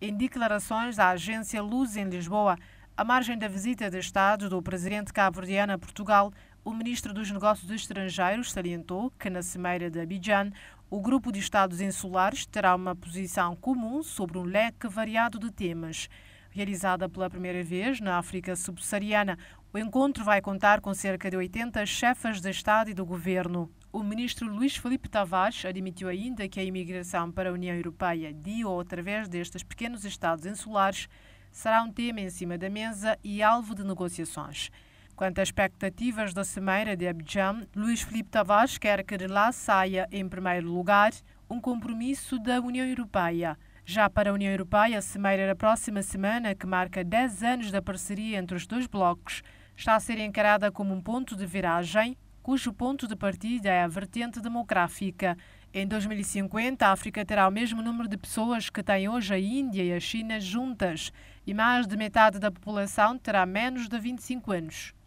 Em declarações à agência Luz em Lisboa, à margem da visita de Estado do presidente cabo-verdiano a Portugal, o ministro dos Negócios Estrangeiros salientou que, na cimeira de Abidjan, o grupo de Estados insulares terá uma posição comum sobre um leque variado de temas realizada pela primeira vez na África Subsaariana. O encontro vai contar com cerca de 80 chefes de Estado e do governo. O ministro Luís Felipe Tavares admitiu ainda que a imigração para a União Europeia, de ou através destes pequenos Estados insulares, será um tema em cima da mesa e alvo de negociações. Quanto às expectativas da Cimeira de Abidjan, Luís Felipe Tavares quer que de lá saia, em primeiro lugar, um compromisso da União Europeia já para a União Europeia, a cimeira da próxima semana, que marca 10 anos da parceria entre os dois blocos, está a ser encarada como um ponto de viragem, cujo ponto de partida é a vertente demográfica. Em 2050, a África terá o mesmo número de pessoas que tem hoje a Índia e a China juntas, e mais de metade da população terá menos de 25 anos.